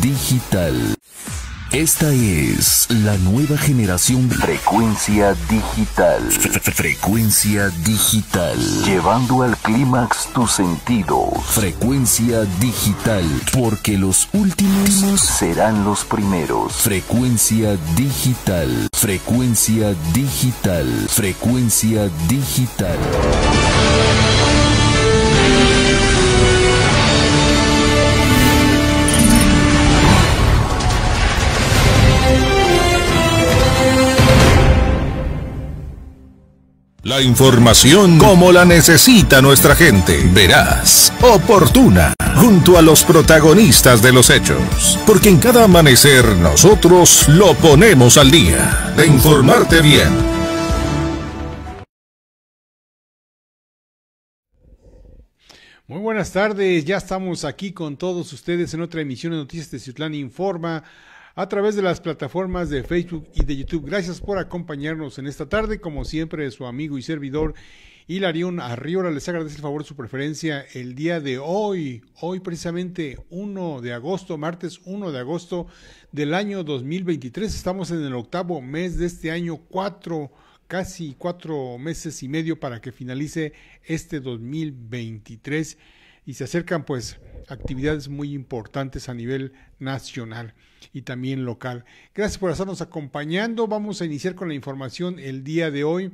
digital. Esta es la nueva generación Frecuencia Digital. Frecuencia Digital. Llevando al clímax tus sentidos. Frecuencia Digital. Porque los últimos serán los primeros. Frecuencia Digital. Frecuencia Digital. Frecuencia Digital. La información como la necesita nuestra gente, verás, oportuna, junto a los protagonistas de los hechos. Porque en cada amanecer nosotros lo ponemos al día, de informarte bien. Muy buenas tardes, ya estamos aquí con todos ustedes en otra emisión de Noticias de Ciutlán Informa a través de las plataformas de Facebook y de YouTube. Gracias por acompañarnos en esta tarde. Como siempre, su amigo y servidor Hilarión Arriola les agradece el favor de su preferencia el día de hoy. Hoy precisamente 1 de agosto, martes 1 de agosto del año 2023. Estamos en el octavo mes de este año, cuatro casi cuatro meses y medio para que finalice este 2023 y se acercan pues actividades muy importantes a nivel nacional y también local. Gracias por estarnos acompañando. Vamos a iniciar con la información el día de hoy.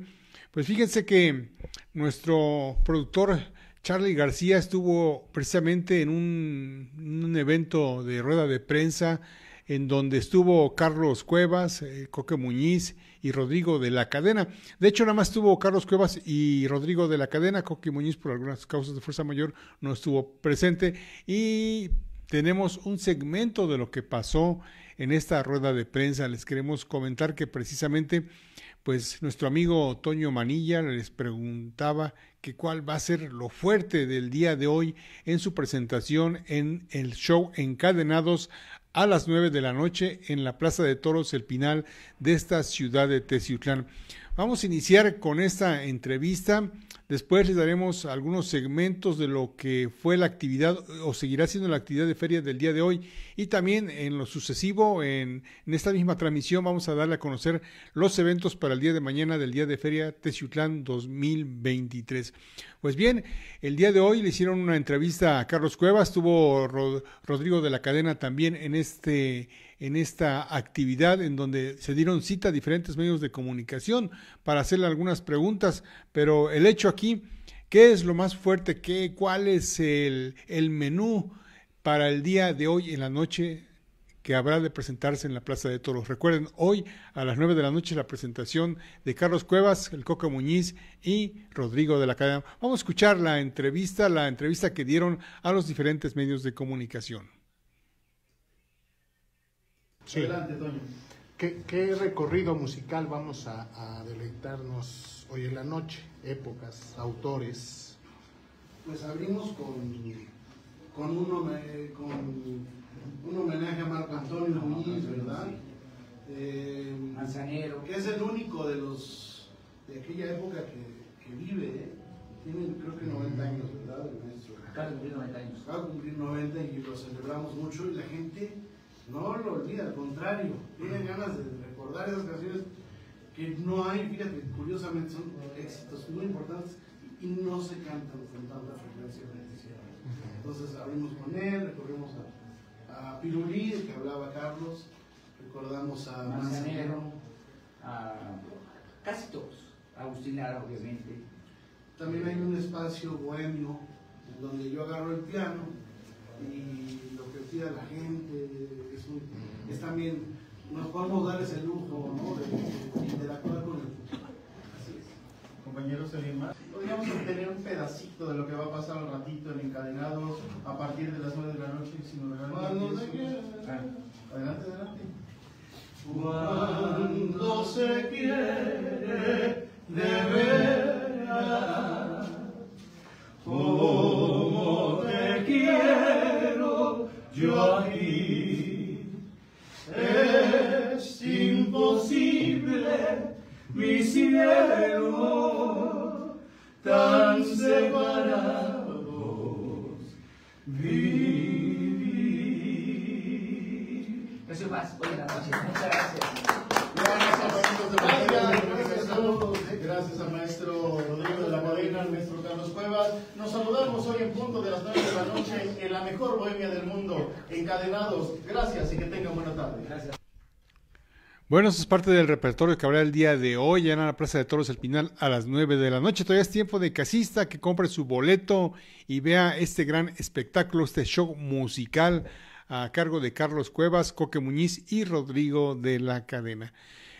Pues fíjense que nuestro productor Charlie García estuvo precisamente en un, un evento de rueda de prensa en donde estuvo Carlos Cuevas, eh, Coque Muñiz y Rodrigo de la Cadena. De hecho, nada más estuvo Carlos Cuevas y Rodrigo de la Cadena. Coque Muñiz, por algunas causas de fuerza mayor, no estuvo presente. Y tenemos un segmento de lo que pasó en esta rueda de prensa. Les queremos comentar que precisamente, pues nuestro amigo Toño Manilla les preguntaba que cuál va a ser lo fuerte del día de hoy en su presentación en el show Encadenados a las nueve de la noche en la Plaza de Toros El Pinal de esta ciudad de Teciutlán. Vamos a iniciar con esta entrevista Después les daremos algunos segmentos de lo que fue la actividad o seguirá siendo la actividad de feria del día de hoy. Y también en lo sucesivo, en, esta misma transmisión, vamos a darle a conocer los eventos para el día de mañana del día de feria Teciutlán 2023. Pues bien, el día de hoy le hicieron una entrevista a Carlos Cuevas, Estuvo Rodrigo de la Cadena también en este en esta actividad en donde se dieron cita a diferentes medios de comunicación para hacerle algunas preguntas, pero el hecho aquí, ¿qué es lo más fuerte? ¿Qué, ¿Cuál es el, menú para el día de hoy en la noche que habrá de presentarse en la Plaza de Toros. Recuerden, hoy a las nueve de la noche la presentación de Carlos Cuevas, el Coco Muñiz y Rodrigo de la Cadena. Vamos a escuchar la entrevista, la entrevista que dieron a los diferentes medios de comunicación. Adelante, Toño. ¿Qué, ¿Qué, recorrido musical vamos a, deleitarnos hoy en la noche? Épocas, autores. Pues abrimos con, con, un, homenaje, con un homenaje a Marco Antonio ah, Muñiz, ¿verdad? Eh, Manzanero. Que es el único de los de aquella época que, que vive, ¿eh? Tiene creo que 90 mm. años, ¿verdad? El maestro. Acaba cumplir 90 años. Acaba de cumplir 90 y lo celebramos mucho y la gente no lo olvida, al contrario, tiene ganas de recordar esas canciones que no hay, fíjate, curiosamente son éxitos muy importantes y no se cantan con tanta frecuencia Entonces abrimos con él, recorrimos a, a Pirulí, que hablaba Carlos, recordamos a Manzanero, a casi todos, a Agustinara obviamente. También hay un espacio bohemio en donde yo agarro el piano y lo que pida la gente, es, también, nos podemos dar ese lujo ¿no? de, interactuar con el futuro Así es. Compañeros, más? Podríamos obtener un pedacito de lo que va a pasar al ratito en Encadenados a partir de las 9 de la noche, si nos ah, adelante, adelante. Cuando se quiere de veras como te quiero yo a ti. Es imposible, mi cielo, tan separados vivir. Gracias, más. Buenas noches. Muchas gracias. gracias al maestro Rodrigo de la Morena, al maestro Carlos Cuevas. Nos saludamos hoy en punto de las 9 de la noche en la mejor bohemia del mundo, encadenados. Gracias y que tengan buena tarde. Gracias. Bueno, eso es parte del repertorio que habrá el día de hoy en la Plaza de Toros El Pinal a las 9 de la noche. Todavía es tiempo de casista que compre su boleto y vea este gran espectáculo, este show musical a cargo de Carlos Cuevas, Coque Muñiz y Rodrigo de la Cadena.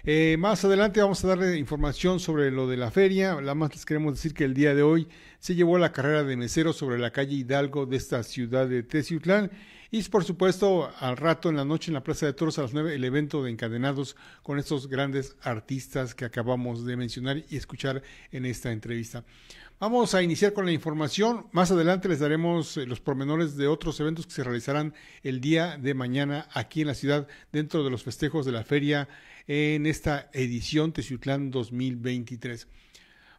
Eh, más adelante vamos a darle información sobre lo de la feria. La más les queremos decir que el día de hoy se llevó la carrera de mesero sobre la calle Hidalgo de esta ciudad de Teciutlán y por supuesto, al rato en la noche en la Plaza de Toros a las 9, el evento de Encadenados con estos grandes artistas que acabamos de mencionar y escuchar en esta entrevista. Vamos a iniciar con la información. Más adelante les daremos eh, los pormenores de otros eventos que se realizarán el día de mañana aquí en la ciudad dentro de los festejos de la feria en esta edición Teciutlán 2023.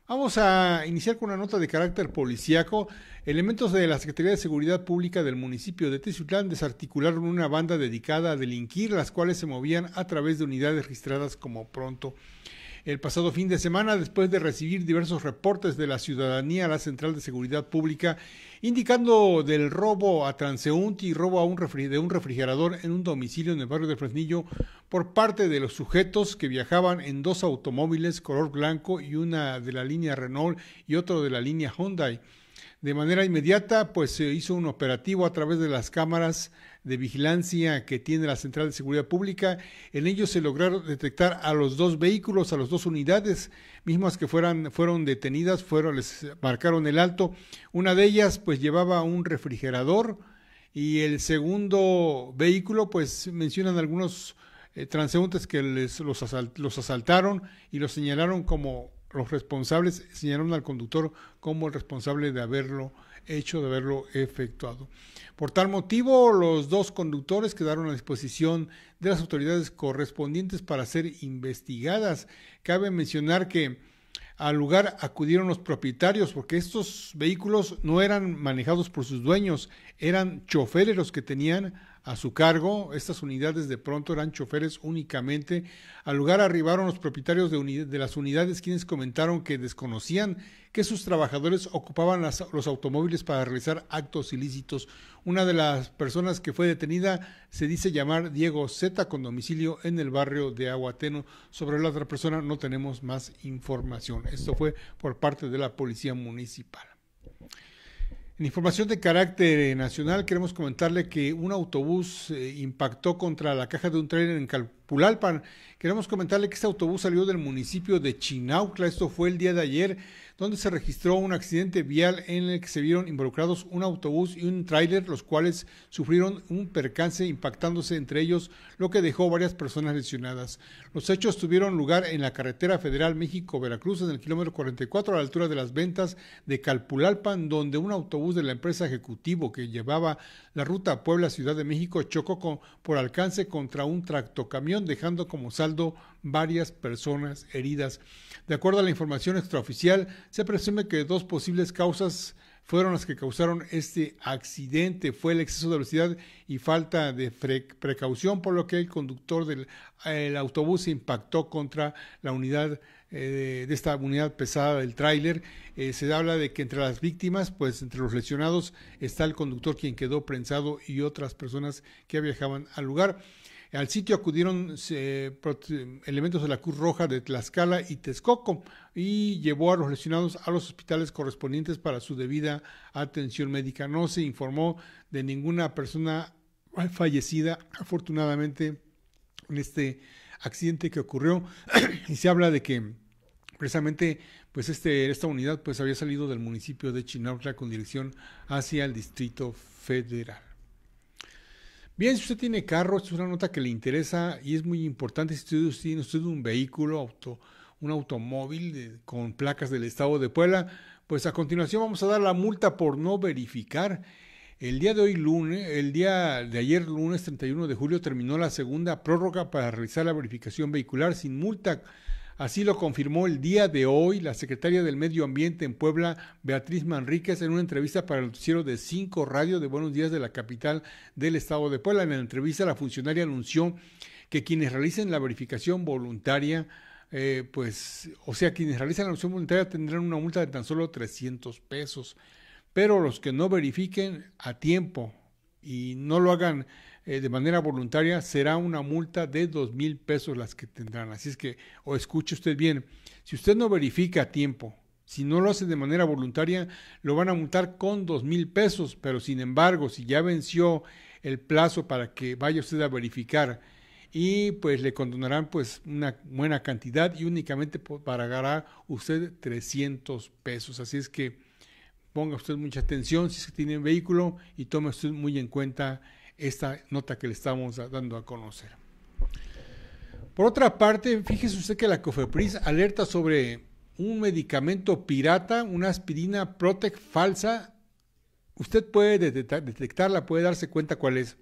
Vamos a iniciar con una nota de carácter policíaco. Elementos de la Secretaría de Seguridad Pública del municipio de Tizutlán desarticularon una banda dedicada a delinquir, las cuales se movían a través de unidades registradas como pronto el pasado fin de semana después de recibir diversos reportes de la ciudadanía a la Central de Seguridad Pública indicando del robo a transeúnte y robo a un de un refrigerador en un domicilio en el barrio de Fresnillo por parte de los sujetos que viajaban en dos automóviles color blanco y una de la línea Renault y otro de la línea Hyundai. De manera inmediata, pues se hizo un operativo a través de las cámaras de vigilancia que tiene la Central de Seguridad Pública. En ellos se lograron detectar a los dos vehículos, a las dos unidades, mismas que fueran, fueron detenidas, fueron, les marcaron el alto. Una de ellas, pues llevaba un refrigerador y el segundo vehículo, pues mencionan algunos eh, transeúntes que les, los, los asaltaron y los señalaron como los responsables señalaron al conductor como el responsable de haberlo hecho, de haberlo efectuado. Por tal motivo, los dos conductores quedaron a disposición de las autoridades correspondientes para ser investigadas. Cabe mencionar que al lugar acudieron los propietarios porque estos vehículos no eran manejados por sus dueños, eran choferes los que tenían a su cargo. Estas unidades de pronto eran choferes únicamente. Al lugar arribaron los propietarios de, las unidades quienes comentaron que desconocían que sus trabajadores ocupaban los automóviles para realizar actos ilícitos. Una de las personas que fue detenida se dice llamar Diego Z con domicilio en el barrio de Aguateno. Sobre la otra persona no tenemos más información. Esto fue por parte de la Policía Municipal. En información de carácter eh, nacional, queremos comentarle que un autobús eh, impactó contra la caja de un tren en Calpulalpan. Queremos comentarle que este autobús salió del municipio de Chinaucla, Esto fue el día de ayer donde se registró un accidente vial en el que se vieron involucrados un autobús y un tráiler, los cuales sufrieron un percance impactándose entre ellos, lo que dejó varias personas lesionadas. Los hechos tuvieron lugar en la carretera federal México-Veracruz, en el kilómetro 44, a la altura de las ventas de Calpulalpan, donde un autobús de la empresa Ejecutivo que llevaba la ruta Puebla-Ciudad de México chocó por alcance contra un tractocamión, dejando como saldo varias personas heridas. De acuerdo a la información extraoficial, se presume que dos posibles causas fueron las que causaron este accidente. Fue el exceso de velocidad y falta de precaución, por lo que el conductor del autobús impactó contra la unidad eh, de esta unidad pesada del tráiler. Eh, se habla de que entre las víctimas, pues entre los lesionados, está el conductor quien quedó prensado y otras personas que viajaban al lugar. Al sitio acudieron elementos de la Cruz Roja de Tlaxcala y Texcoco y llevó a los lesionados a los hospitales correspondientes para su debida atención médica. No se informó de ninguna persona fallecida, afortunadamente, en este accidente que ocurrió. y se habla de que precisamente pues este, esta unidad pues había salido del municipio de Chinautla con dirección hacia el Distrito Federal. Bien, si usted tiene carro, es una nota que le interesa y es muy importante. Si usted tiene usted un vehículo, auto, un automóvil con placas del estado de Puebla, pues a continuación vamos a dar la multa por no verificar. El día de hoy lunes, el día de ayer lunes 31 de julio terminó la segunda prórroga para realizar la verificación vehicular sin multa Así lo confirmó el día de hoy la secretaria del Medio Ambiente en Puebla, Beatriz Manríquez, en una entrevista para el noticiero de Cinco Radio de Buenos Días de la capital del estado de Puebla. En la entrevista la funcionaria anunció que quienes realicen la verificación voluntaria eh, pues, o sea, quienes realizan la opción voluntaria tendrán una multa de tan solo 300 pesos, pero los que no verifiquen a tiempo y no lo hagan eh, de manera voluntaria, será una multa de dos mil pesos las que tendrán. Así es que, o escuche usted bien, si usted no verifica a tiempo, si no lo hace de manera voluntaria, lo van a multar con dos mil pesos, pero sin embargo, si ya venció el plazo para que vaya usted a verificar y pues le condonarán pues una buena cantidad y únicamente pagará usted 300 pesos. Así es que ponga usted mucha atención si se tiene vehículo y tome usted muy en cuenta esta nota que le estamos dando a conocer. Por otra parte, fíjese usted que la COFEPRIS alerta sobre un medicamento pirata, una aspirina Protec falsa. Usted puede detectarla, puede darse cuenta cuál es.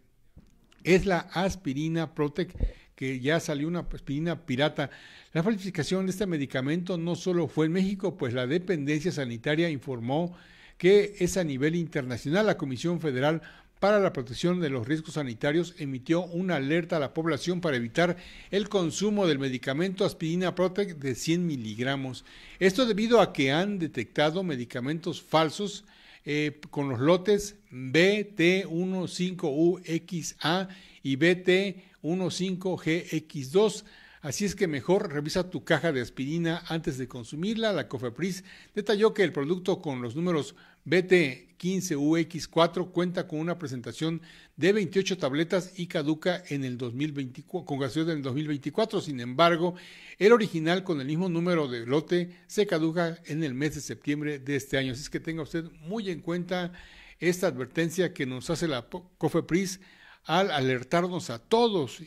Es la aspirina Protec que ya salió una aspirina pirata. La falsificación de este medicamento no solo fue en México, pues la dependencia sanitaria informó que es a nivel internacional. La Comisión Federal para la protección de los riesgos sanitarios emitió una alerta a la población para evitar el consumo del medicamento aspirina Protect de 100 miligramos. Esto debido a que han detectado medicamentos falsos eh, con los lotes BT15UXA y BT15GX2. Así es que mejor revisa tu caja de aspirina antes de consumirla. La COFEPRIS detalló que el producto con los números BT15UX4 cuenta con una presentación de 28 tabletas y caduca en el 2024, con en el 2024. Sin embargo, el original con el mismo número de lote se caduca en el mes de septiembre de este año. Así es que tenga usted muy en cuenta esta advertencia que nos hace la COFEPRIS al alertarnos a todos,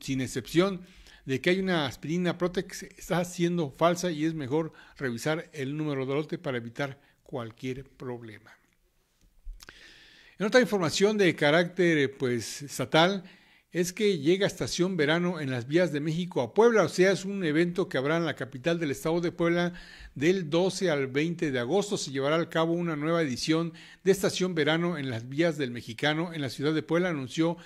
sin excepción, de que hay una aspirina Protex está siendo falsa y es mejor revisar el número de lote para evitar cualquier problema. En otra información de carácter pues estatal, es que llega Estación Verano en las vías de México a Puebla, o sea, es un evento que habrá en la capital del estado de Puebla del 12 al 20 de agosto. Se llevará a cabo una nueva edición de Estación Verano en las vías del Mexicano en la ciudad de Puebla, anunció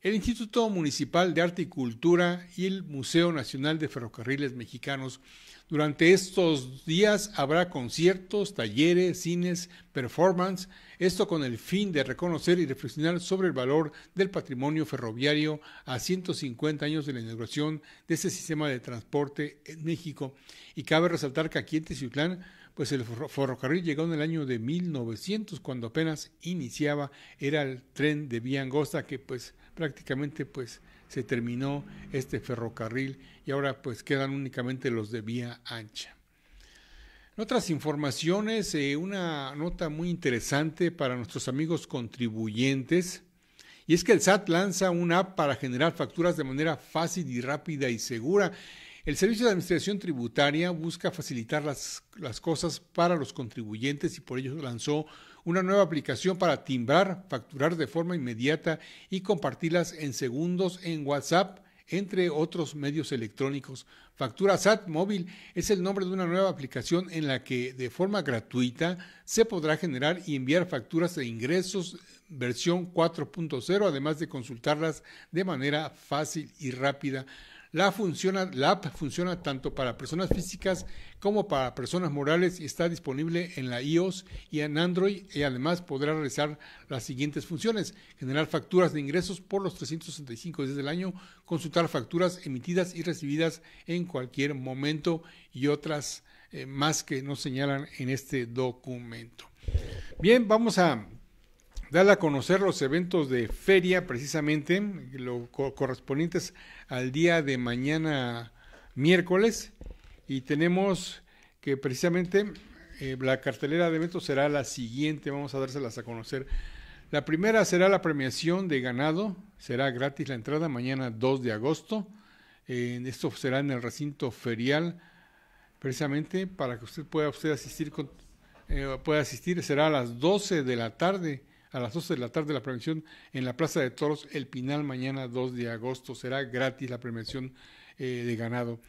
el Instituto Municipal de Arte y Cultura y el Museo Nacional de Ferrocarriles Mexicanos. Durante estos días habrá conciertos, talleres, cines, performance, esto con el fin de reconocer y reflexionar sobre el valor del patrimonio ferroviario a 150 años de la inauguración de este sistema de transporte en México. Y cabe resaltar que aquí en Teciutlán, pues el ferrocarril llegó en el año de 1900, cuando apenas iniciaba, era el tren de vía angosta que pues prácticamente pues se terminó este ferrocarril y ahora pues quedan únicamente los de vía ancha. En otras informaciones, eh, una nota muy interesante para nuestros amigos contribuyentes, y es que el SAT lanza una app para generar facturas de manera fácil y rápida y segura. El Servicio de Administración Tributaria busca facilitar las, cosas para los contribuyentes y por ello lanzó una nueva aplicación para timbrar, facturar de forma inmediata y compartirlas en segundos en WhatsApp entre otros medios electrónicos. Factura SAT Móvil es el nombre de una nueva aplicación en la que de forma gratuita se podrá generar y enviar facturas de ingresos versión 4.0, además de consultarlas de manera fácil y rápida. La, funciona, la app funciona tanto para personas físicas como para personas morales y está disponible en la iOS y en Android y además podrá realizar las siguientes funciones. Generar facturas de ingresos por los 365 días del año, consultar facturas emitidas y recibidas en cualquier momento y otras eh, más que nos señalan en este documento. Bien, vamos a dar a conocer los eventos de feria, precisamente, lo correspondientes al día de mañana miércoles. Y tenemos que precisamente eh, la cartelera de eventos será la siguiente, vamos a dárselas a conocer. La primera será la premiación de ganado, será gratis la entrada mañana 2 de agosto. esto será en el recinto ferial, precisamente para que usted pueda usted asistir, con, eh, pueda asistir, será a las 12 de la tarde a las 12 de la tarde la prevención en la Plaza de Toros El Pinal mañana 2 de agosto. Será gratis la prevención eh, de ganado.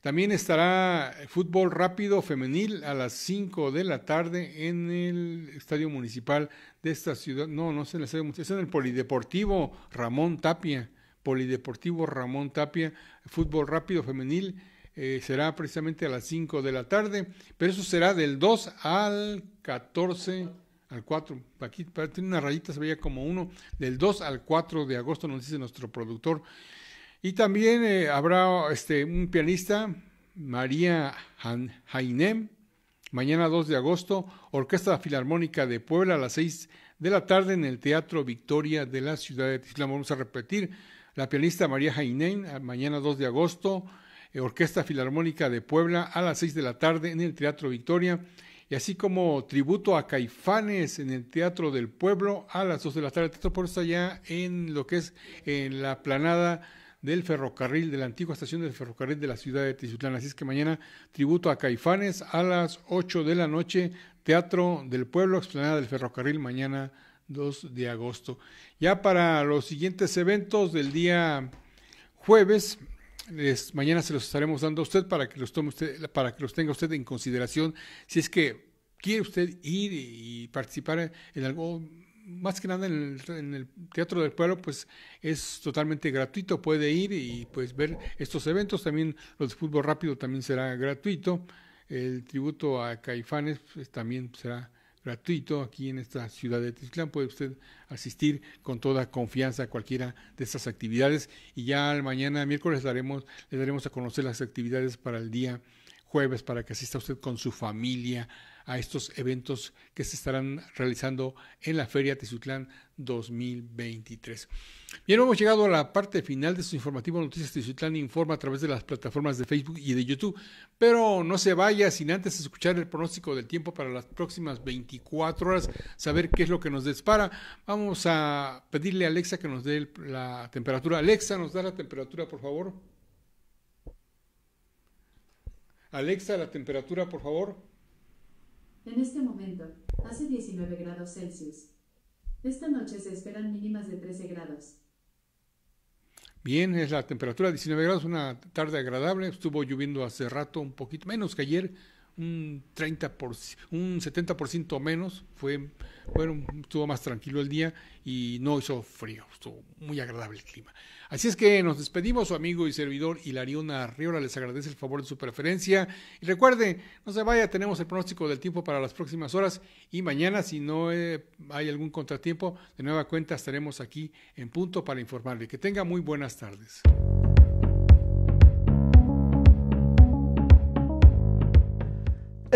También estará fútbol rápido femenil a las 5 de la tarde en el estadio municipal de esta ciudad. No, no es en el estadio municipal, es en el Polideportivo Ramón Tapia. Polideportivo Ramón Tapia, fútbol rápido femenil. Eh, será precisamente a las 5 de la tarde, pero eso será del 2 al 14 al 4, aquí tiene una rayita, se veía como uno, del 2 al 4 de agosto, nos dice nuestro productor. Y también eh, habrá este, un pianista, María Hainem mañana 2 de agosto, Orquesta Filarmónica de Puebla a las 6 de la tarde en el Teatro Victoria de la ciudad de Tizlán. Vamos a repetir, la pianista María Jainem, ah, mañana 2 de agosto, eh, Orquesta Filarmónica de Puebla a las 6 de la tarde en el Teatro Victoria y así como tributo a Caifanes en el Teatro del Pueblo a las 2 de la tarde. Teatro por está allá en lo que es en la planada del ferrocarril, de la antigua estación del ferrocarril de la ciudad de Tizutlán. Así es que mañana tributo a Caifanes a las 8 de la noche, Teatro del Pueblo, explanada del ferrocarril mañana 2 de agosto. Ya para los siguientes eventos del día jueves, mañana se los estaremos dando a usted para que los tome usted, para que los tenga usted en consideración si es que quiere usted ir y participar en algo más que nada en el, Teatro del Pueblo, pues es totalmente gratuito, puede ir y pues ver estos eventos, también los de fútbol rápido también será gratuito, el tributo a Caifanes pues, también será gratuito aquí en esta ciudad de Tizlán. Puede usted asistir con toda confianza a cualquiera de estas actividades y ya mañana miércoles daremos, le daremos a conocer las actividades para el día jueves para que asista usted con su familia a estos eventos que se estarán realizando en la Feria Tizutlán 2023. Bien, hemos llegado a la parte final de su informativo Noticias Tizutlán Informa a través de las plataformas de Facebook y de YouTube, pero no se vaya sin antes escuchar el pronóstico del tiempo para las próximas 24 horas, saber qué es lo que nos dispara. Vamos a pedirle a Alexa que nos dé la temperatura. Alexa, ¿nos da la temperatura, por favor? Alexa, la temperatura, por favor. En este momento, hace 19 grados Celsius. Esta noche se esperan mínimas de 13 grados. Bien, es la temperatura 19 grados, una tarde agradable. Estuvo lloviendo hace rato, un poquito menos que ayer, un 30 por, un 70% menos, fue bueno, estuvo más tranquilo el día y no hizo frío, estuvo muy agradable el clima. Así es que nos despedimos, su amigo y servidor Hilarión Arriola les agradece el favor de su preferencia y recuerde, no se vaya, tenemos el pronóstico del tiempo para las próximas horas y mañana si no eh, hay algún contratiempo, de nueva cuenta estaremos aquí en punto para informarle. Que tenga muy buenas tardes.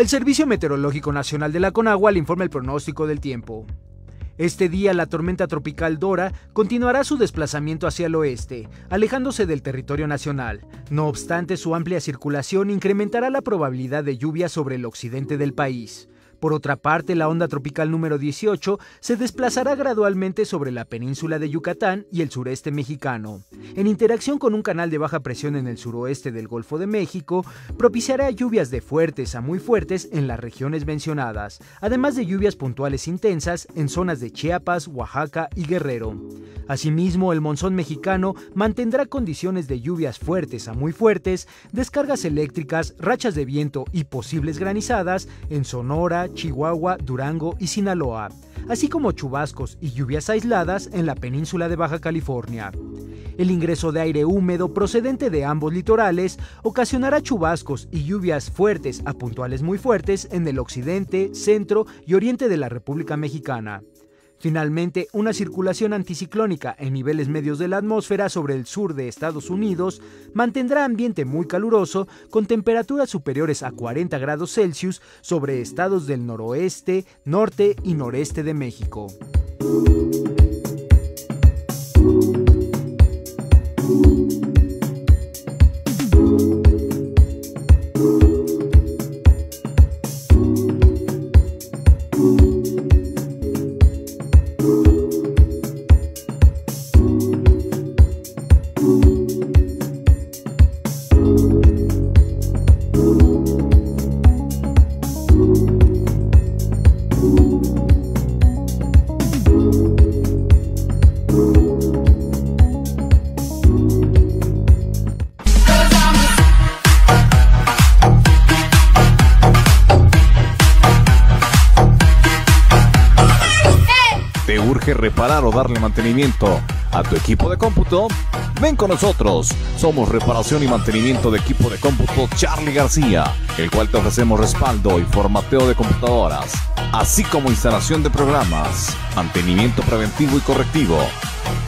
El Servicio Meteorológico Nacional de la Conagua le informa el pronóstico del tiempo. Este día la tormenta tropical Dora continuará su desplazamiento hacia el oeste, alejándose del territorio nacional. No obstante, su amplia circulación incrementará la probabilidad de lluvia sobre el occidente del país. Por otra parte, la onda tropical número 18 se desplazará gradualmente sobre la península de Yucatán y el sureste mexicano. En interacción con un canal de baja presión en el suroeste del Golfo de México, propiciará lluvias de fuertes a muy fuertes en las regiones mencionadas, además de lluvias puntuales intensas en zonas de Chiapas, Oaxaca y Guerrero. Asimismo, el monzón mexicano mantendrá condiciones de lluvias fuertes a muy fuertes, descargas eléctricas, rachas de viento y posibles granizadas en Sonora, Chihuahua, Durango y Sinaloa, así como chubascos y lluvias aisladas en la península de Baja California. El ingreso de aire húmedo procedente de ambos litorales ocasionará chubascos y lluvias fuertes a puntuales muy fuertes en el occidente, centro y oriente de la República Mexicana. Finalmente, una circulación anticiclónica en niveles medios de la atmósfera sobre el sur de Estados Unidos mantendrá ambiente muy caluroso con temperaturas superiores a 40 grados Celsius sobre estados del noroeste, norte y noreste de México. darle mantenimiento a tu equipo de cómputo? Ven con nosotros. Somos reparación y mantenimiento de equipo de cómputo Charlie García, el cual te ofrecemos respaldo y formateo de computadoras, así como instalación de programas, mantenimiento preventivo y correctivo.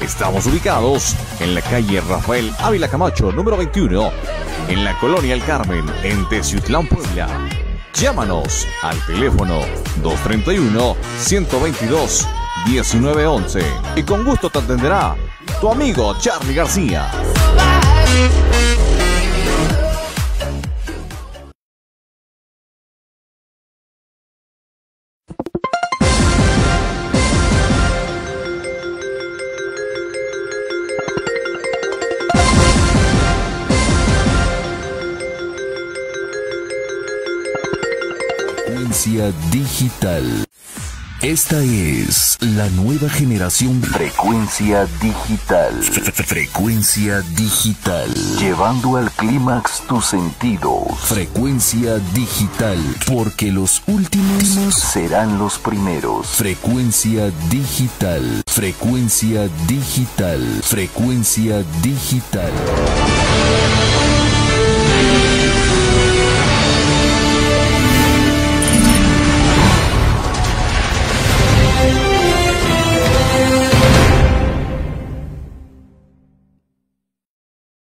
Estamos ubicados en la calle Rafael Ávila Camacho, número 21, en la colonia El Carmen, en Teciutlán, Puebla. Llámanos al teléfono 231 122 1911 y con gusto te atenderá tu amigo Charlie García. digital. Esta es la nueva generación Frecuencia Digital. Frecuencia Digital. Llevando al clímax tus sentidos. Frecuencia Digital. Porque los últimos serán los primeros. Frecuencia Digital. Frecuencia Digital. Frecuencia Digital.